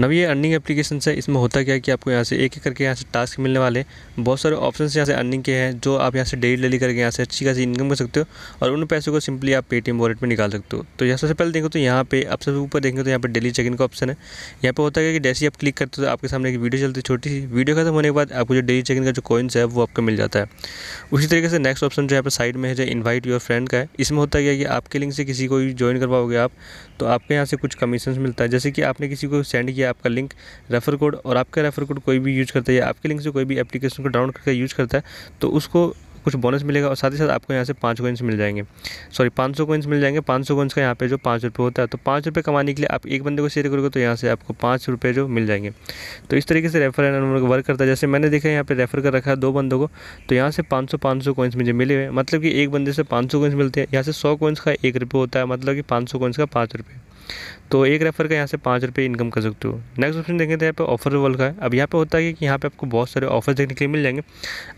नव ये earning application है इसमें होता क्या है कि आपको यहाँ से एक एक करके यहाँ से टास्क मिलने वाले बहुत सारे ऑप्शन यहाँ से अर्निंग के हैं जो आप यहाँ से डेली डेली करके यहाँ से अच्छी खासी इनकम कर सकते हो और उन पैसों को सिंपली आप पेटीएम वॉलेट में निकाल सकते हो तो यहाँ सबसे पहले देखो तो यहाँ पे आप सबसे ऊपर देखेंगे तो यहाँ पर डेली चेक इन का ऑप्शन है यहाँ पर होता है कि जैसे आप क्लिक करते हो तो आपके सामने एक वीडियो चलती है छोटी सी वीडियो खत्म होने के बाद आपको जो डेली चेक इन का जो कॉइन्स है वो आपको मिल जाता है उसी तरीके से नेक्स्ट ऑप्शन जो यहाँ पर साइड में है जो इन्वाइट योर फ्रेंड का है इसमें होता क्या है कि आपके लिंक से किसी को ज्वाइन करवाओगे आप तो आपके यहाँ से कुछ कमीशन मिलता है जैसे कि आपने किसी को सेंड किया आपका लिंक रेफर कोड और आपका रेफर कोड कोई भी यूज़ करता है या आपके लिंक से कोई भी एप्लीकेशन को डाउनलोड करके यूज़ करता है तो उसको कुछ बोनस मिलेगा और साथ ही साथ आपको यहाँ से पाँच कोइंस मिल जाएंगे सॉरी पाँच सौ कोइंस मिल जाएंगे पाँच सौ कोइंस का यहाँ पे जो पाँच रुपये होता है तो पाँच रुपये कमाने के लिए आप एक बंदे को शेयर करोगे तो यहाँ से आपको पाँच रुपये जो मिल जाएंगे तो इस तरीके से रेफर एंड वर्क करता है जैसे मैंने देखा यहाँ पर रेफर कर रखा है दो बंदों को तो यहाँ से पाँच सौ पाँच सौ कोइंस मुझे मिले हुए मतलब कि एक बंदे से पाँच सौ कोइंस मिलते हैं यहाँ से सौ कोइंस का एक रुपये होता है मतलब कि पाँच सौ कोइंस का पाँच रुपये तो एक रेफ़र का यहाँ से पाँच रुपये इनकम कर सकते हो नेक्स्ट ऑप्शन देखें तो यहाँ पे ऑफर वर्ल का है अब यहाँ पे होता है कि यहाँ पे आपको बहुत सारे ऑफर देखने के लिए मिल जाएंगे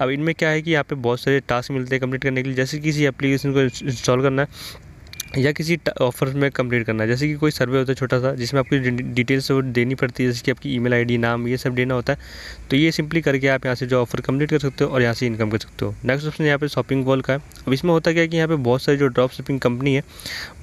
अब इनमें क्या है कि यहाँ पे बहुत सारे टास्क मिलते हैं कंप्लीट करने के लिए जैसे किसी एप्लीकेशन को इंस्टॉल करना है या किसी ऑफर में कंप्लीट करना है जैसे कि कोई सर्वे होता है छोटा सा जिसमें आपको डिटेल्स देनी पड़ती है जैसे कि आपकी ईमेल आईडी नाम ये सब देना होता है तो ये सिंपली करके आप यहाँ से जो ऑफर कंप्लीट कर सकते हो और यहाँ से इनकम कर सकते हो नेक्स्ट ऑप्शन यहाँ पे शॉपिंग वॉल का है अब इसमें होता क्या है कि यहाँ पर बहुत सारी जो ड्रॉप शिपिंग कंपनी है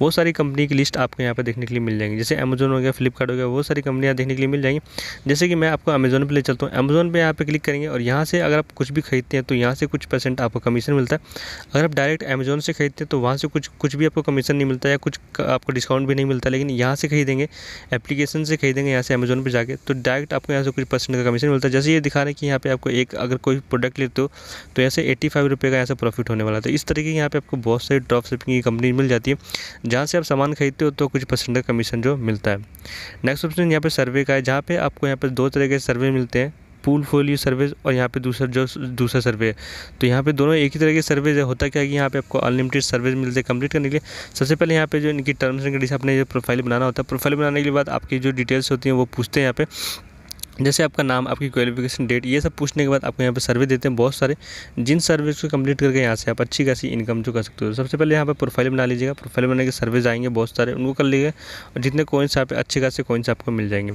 वो सारी कंपनी की लिस्ट आपको यहाँ पर देखने के लिए मिल जाएंगी जैसे अमेजोन हो गया फ्लिपकार्ट हो गया वो सारी कंपनियाँ देखने के लिए मिल जाएंगी जैसे कि मैं आपको अमेजोन पर ले चलता हूँ अमेजोन पर यहाँ पर क्लिक करेंगे और यहाँ से अगर आप कुछ भी खरीदते हैं तो यहाँ से कुछ परसेंट आपको कमीशन मिलता है अगर आप डायरेक्ट अमेजोन से खरीदते हैं तो वहाँ से कुछ कुछ भी आपको कमीशन नहीं मिलता या कुछ आपको डिस्काउंट भी नहीं मिलता लेकिन यहाँ से खरीदेंगे एप्लीकेशन से खरीदेंगे यहाँ से अमेज़ोन पर जाके तो डायरेक्ट आपको यहाँ से कुछ परसेंट का कमीशन मिलता है जैसे ये दिखा रहे हैं कि यहाँ पे आपको एक अगर कोई प्रोडक्ट लेते हो तो यहाँ से एट्टी फाइव रुपये का यहाँ से प्रॉफिट होने वाला है तो इस तरीके की यहाँ पर आपको बहुत सारी ड्रॉप शिपिंग की कंपनी मिल जाती है जहाँ से आप सामान खरीदते हो तो कुछ परसेंट का कमीशन जो मिलता है नेक्स्ट ऑप्शन यहाँ पर सर्वे का है जहाँ पर आपको यहाँ पर दो तरह के सर्वे मिलते हैं पूल फोलियो सर्विस और यहाँ पे दूसरा जो दूसरा सर्वे है तो यहाँ पे दोनों एक ही तरह के सर्वे है होता क्या है कि यहाँ पे आपको अनलिमिटेड सर्विस मिलते हैं कंप्लीट करने के लिए सबसे पहले यहाँ पे जो इनकी टर्म्स एंड कंडीशन अपने जो प्रोफाइल बनाना होता है प्रोफाइल बनाने के बाद आपकी जो डिटेल्स होती हैं वो पूछते हैं यहाँ पे जैसे आपका नाम आपकी क्वालिफिकेशन डेट ये सब पूछने के बाद आपको यहाँ पे सर्वे देते हैं बहुत सारे जिन सर्विस को कंप्लीट करके यहाँ से आप अच्छी खासी इनकम जो कर सकते हो सबसे पहले यहाँ पे प्रोफाइल बना लीजिएगा प्रोफाइल बनाने के सर्विस आएंगे बहुत सारे उनको कर लीजिए और जितने कोइंस यहाँ पे अच्छे खासे कोइंस आपको मिल जाएंगे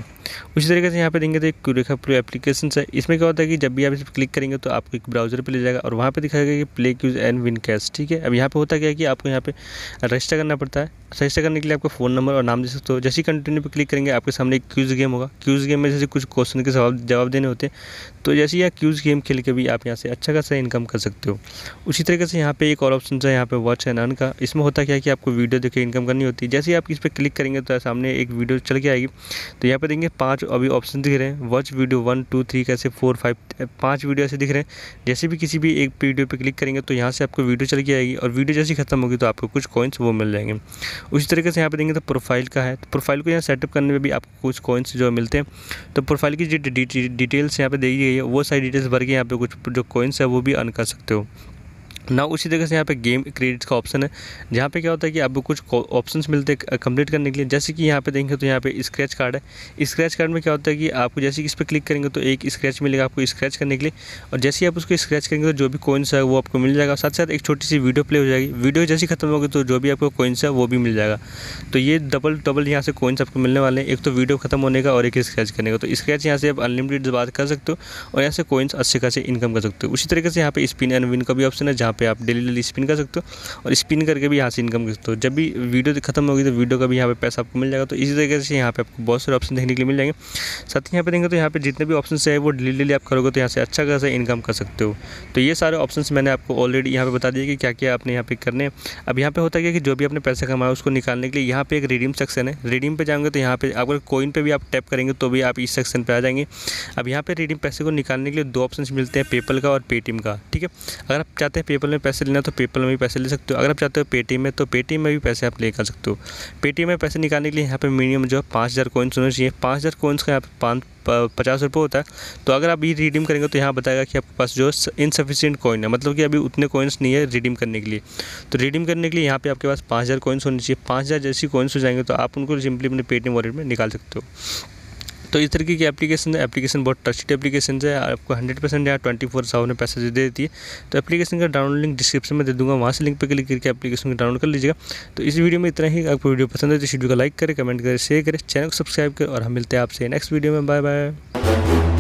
उसी तरीके से यहाँ पे देंगे तो एक रेखा प्रो एप्लीकेशन है इसमें क्या होता है कि जब भी आप इस पर क्लिक करेंगे तो आपको एक ब्राउजर पर ले जाएगा और वहाँ पर दिखाएगा कि play quiz and win cash ठीक है अब यहाँ पे होता क्या है कि आपको यहाँ पे रजिस्टर करना पड़ता है रजिस्टर करने के लिए आपका फ़ोन नंबर और नाम दे सकते हो जैसे ही कंटिन्यू पर क्लिक करेंगे आपके सामने एक क्यूज़ गेम होगा क्यूज़ गेम में जैसे कुछ क्वेश्चन के जवाब जवाब देने होते हैं तो जैसे ही आप क्यूज़ गेम खेल के भी आप यहाँ से अच्छा खासा इनकम कर सकते हो उसी तरीके से यहाँ पे एक और ऑप्शन है यहाँ पे वॉच एंड अन का इसमें होता क्या है कि आपको वीडियो देखकर इनकम करनी होती है जैसे ही आप इस पर क्लिक करेंगे तो सामने एक वीडियो चल के आएगी तो यहाँ पर देंगे पांच अभी ऑप्शन दिख रहे हैं watch video one two three कैसे फोर फाइव पांच वीडियो ऐसे दिख रहे हैं जैसे भी किसी भी एक वीडियो पे क्लिक करेंगे तो यहाँ से आपको वीडियो चल के आएगी और वीडियो जैसी खत्म होगी तो आपको कुछ कॉइन्स वो मिल जाएंगे उसी तरीके से यहाँ पर देंगे तो प्रोफाइल का है तो प्रोफाइल को यहाँ सेटअप करने में भी आपको कुछ कॉइन्स जो मिलते हैं तो प्रोफाइल की जो डिटेल्स यहाँ पर दी गई है वो सारी डिटेल्स भर के यहाँ पर कुछ जो कॉइन्स है वो भी अर्न कर सकते हो ना उसी तरह से यहाँ पे गेम क्रेडिट्स का ऑप्शन है जहाँ पे क्या होता है कि आपको कुछ ऑप्शंस मिलते हैं कंप्लीट करने के लिए जैसे कि यहाँ पे देखेंगे तो यहाँ पे स्क्रैच कार्ड है स्क्रैच कार्ड में क्या होता है कि आपको जैसे कि इस पर क्लिक करेंगे तो एक स्क्रैच मिलेगा आपको स्क्रैच करने के लिए और जैसे ही आप उसको स्क्रैच करेंगे तो जो भी कोइंस है वो आपको मिल जाएगा साथ साथ एक छोटी सी वीडियो प्ले हो जाएगी वीडियो जैसी खत्म होगी तो जो भी आपको कोइंस है वो भी मिल जाएगा तो ये डबल डबल यहाँ से कोइंस आपको मिलने वाले हैं एक तो वीडियो खत्म होने का और एक स्क्रैच करने का तो स्क्रैच यहाँ से आप अनलिमिटेड बात कर सकते हो और यहाँ से कोइंस अच्छे खासे इनकम कर सकते हो उसी तरीके से यहाँ पे स्पिन एंड विन का भी ऑप्शन है जहाँ पे आप डेली डेली स्पिन कर सकते हो और स्पिन करके भी यहाँ से इनकम कर सकते हो जब भी वीडियो खत्म होगी तो वीडियो का भी यहाँ पे पैसा आपको मिल जाएगा तो इसी तरीके से यहाँ पे आपको बहुत सारे ऑप्शन देखने के लिए मिल जाएंगे साथ ही यहाँ पे देखेंगे तो यहाँ पे जितने भी ऑप्शन है वो डेली डेली आप करोगे तो यहाँ से अच्छा खासा इनकम कर सकते हो तो ये सारे ऑप्शन मैंने आपको ऑलरेडी यहाँ पर बता दिए कि क्या क्या आपने यहाँ पे करने अब यहाँ पर होता है कि जो भी आपने पैसा कमाया उसको निकालने के लिए यहाँ पे एक रिडीम सेक्शन है रिडीम पर जाएंगे तो यहाँ पर अगर कोइन पर भी आप टैप करेंगे तो भी आप इस सेक्शन पर आ जाएंगे अब यहाँ पर रिडीम पैसे को निकालने के लिए दो ऑप्शन मिलते हैं पेपल का और पेटीएम का ठीक है अगर आप चाहते हैं पेपल में पैसे लेना तो पेपल में भी पैसे ले सकते हो अगर आप चाहते हो पेटीएम में तो पेटीएम में भी पैसे आप ले कर सकते हो पेटीएम में पैसे निकालने के लिए यहाँ पे मिनिमम जो है पाँच हज़ार कोइंस होना चाहिए पाँच हज़ार कोइंस का यहाँ पे पाँच पचास रुपये होता है तो अगर आप ये रिडीम करेंगे तो यहाँ बताएगा कि आपके पास जो इनसफिशियंट कॉइन है मतलब कि अभी उतने कॉइन्स नहीं है रिडीम करने के लिए तो रिडीम करने के लिए यहाँ पे आपके पास पाँच हज़ार कॉइन्स होने चाहिए पाँच हज़ार जैसी कॉइन्स हो जाएंगे तो आप उनको सिंपली अपने पेटीएम वॉलेट में निकाल सकते हो तो इस तरीके की एप्लीकेशन है एप्लीकेशन बहुत ट्रस्टेड एप्लीकेशन है आपको हंड्रेड परसेंट यहाँ ट्वेंटी फोर सावन में पैसे दे देती है तो एप्लीकेशन का डाउनलोड लिंक डिस्क्रिप्शन में दे दूँगा वहाँ से लिंक पर क्लिक करके एप्लीकेशन को डाउनलोड कर लीजिएगा तो इस वीडियो में इतना ही आपको वीडियो पसंद है तो इस वीडियो को लाइक करें कमेंट करें शेयर करें चैनल को सब्सक्राइब करें और हम मिलते हैं आपसे नेक्स्ट वीडियो में बाय बाय